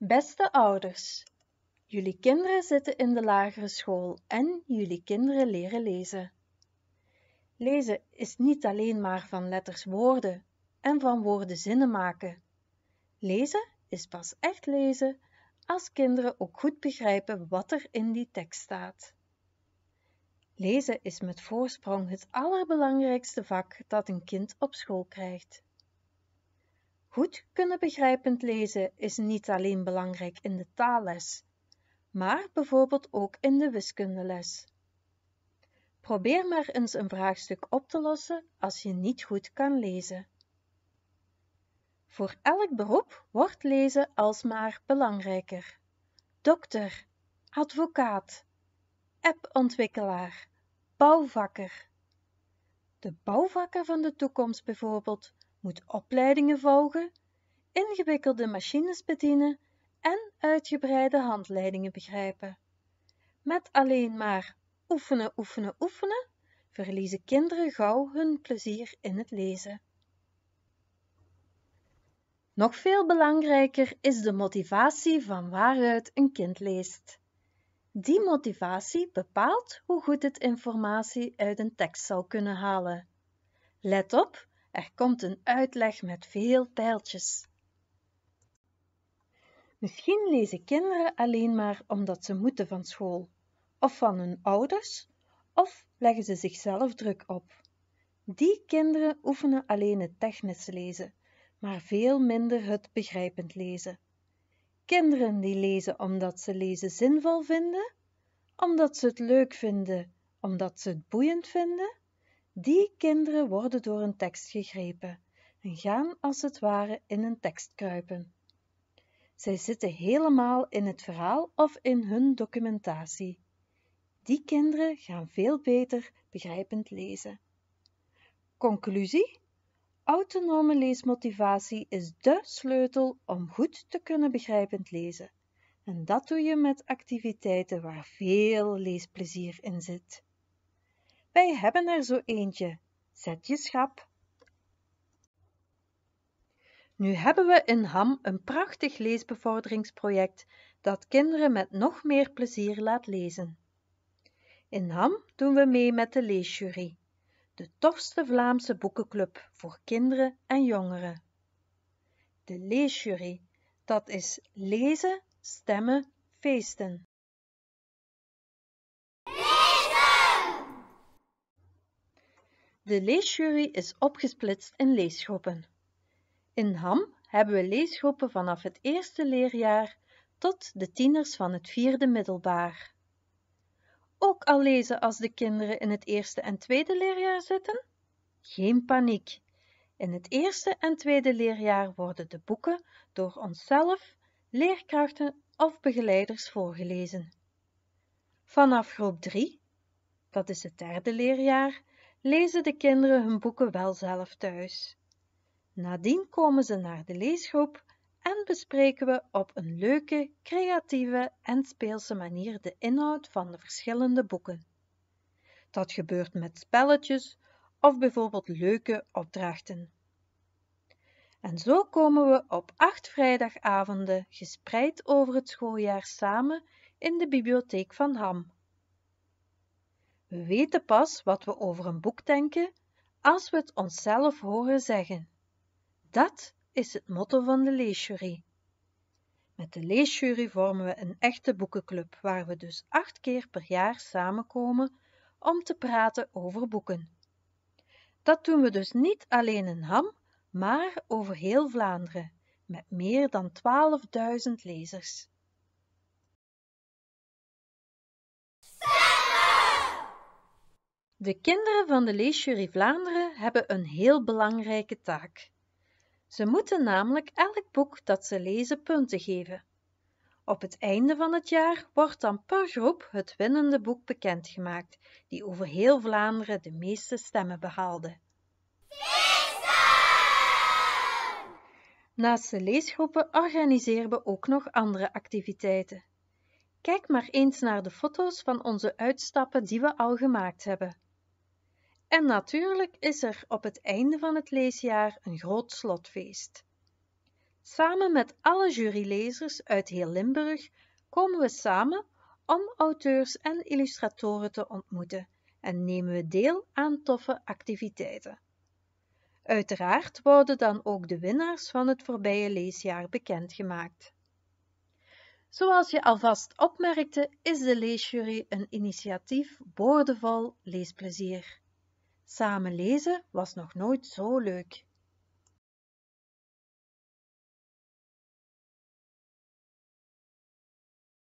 Beste ouders, jullie kinderen zitten in de lagere school en jullie kinderen leren lezen. Lezen is niet alleen maar van letters woorden en van woorden zinnen maken. Lezen is pas echt lezen als kinderen ook goed begrijpen wat er in die tekst staat. Lezen is met voorsprong het allerbelangrijkste vak dat een kind op school krijgt. Goed kunnen begrijpend lezen is niet alleen belangrijk in de taalles, maar bijvoorbeeld ook in de wiskundeles. Probeer maar eens een vraagstuk op te lossen als je niet goed kan lezen. Voor elk beroep wordt lezen alsmaar belangrijker. Dokter, advocaat, appontwikkelaar, bouwvakker. De bouwvakker van de toekomst bijvoorbeeld moet opleidingen volgen, ingewikkelde machines bedienen en uitgebreide handleidingen begrijpen. Met alleen maar oefenen, oefenen, oefenen verliezen kinderen gauw hun plezier in het lezen. Nog veel belangrijker is de motivatie van waaruit een kind leest. Die motivatie bepaalt hoe goed het informatie uit een tekst zal kunnen halen. Let op er komt een uitleg met veel pijltjes. Misschien lezen kinderen alleen maar omdat ze moeten van school, of van hun ouders, of leggen ze zichzelf druk op. Die kinderen oefenen alleen het technisch lezen, maar veel minder het begrijpend lezen. Kinderen die lezen omdat ze lezen zinvol vinden, omdat ze het leuk vinden, omdat ze het boeiend vinden, die kinderen worden door een tekst gegrepen en gaan als het ware in een tekst kruipen. Zij zitten helemaal in het verhaal of in hun documentatie. Die kinderen gaan veel beter begrijpend lezen. Conclusie? Autonome leesmotivatie is dé sleutel om goed te kunnen begrijpend lezen. En dat doe je met activiteiten waar veel leesplezier in zit. Wij hebben er zo eentje. Zet je schap. Nu hebben we in Ham een prachtig leesbevorderingsproject dat kinderen met nog meer plezier laat lezen. In Ham doen we mee met de leesjury, de tofste Vlaamse boekenclub voor kinderen en jongeren. De leesjury, dat is lezen, stemmen, feesten. De leesjury is opgesplitst in leesgroepen. In HAM hebben we leesgroepen vanaf het eerste leerjaar tot de tieners van het vierde middelbaar. Ook al lezen als de kinderen in het eerste en tweede leerjaar zitten? Geen paniek. In het eerste en tweede leerjaar worden de boeken door onszelf, leerkrachten of begeleiders voorgelezen. Vanaf groep 3, dat is het derde leerjaar, lezen de kinderen hun boeken wel zelf thuis. Nadien komen ze naar de leesgroep en bespreken we op een leuke, creatieve en speelse manier de inhoud van de verschillende boeken. Dat gebeurt met spelletjes of bijvoorbeeld leuke opdrachten. En zo komen we op acht vrijdagavonden gespreid over het schooljaar samen in de bibliotheek van Ham we weten pas wat we over een boek denken als we het onszelf horen zeggen. Dat is het motto van de leesjury. Met de leesjury vormen we een echte boekenclub, waar we dus acht keer per jaar samenkomen om te praten over boeken. Dat doen we dus niet alleen in Ham, maar over heel Vlaanderen, met meer dan 12.000 lezers. De kinderen van de Leesjury Vlaanderen hebben een heel belangrijke taak. Ze moeten namelijk elk boek dat ze lezen punten geven. Op het einde van het jaar wordt dan per groep het winnende boek bekendgemaakt, die over heel Vlaanderen de meeste stemmen behaalde. Feesten! Naast de leesgroepen organiseren we ook nog andere activiteiten. Kijk maar eens naar de foto's van onze uitstappen die we al gemaakt hebben. En natuurlijk is er op het einde van het leesjaar een groot slotfeest. Samen met alle jurylezers uit heel Limburg komen we samen om auteurs en illustratoren te ontmoeten en nemen we deel aan toffe activiteiten. Uiteraard worden dan ook de winnaars van het voorbije leesjaar bekendgemaakt. Zoals je alvast opmerkte, is de leesjury een initiatief boordevol leesplezier. Samen lezen was nog nooit zo leuk.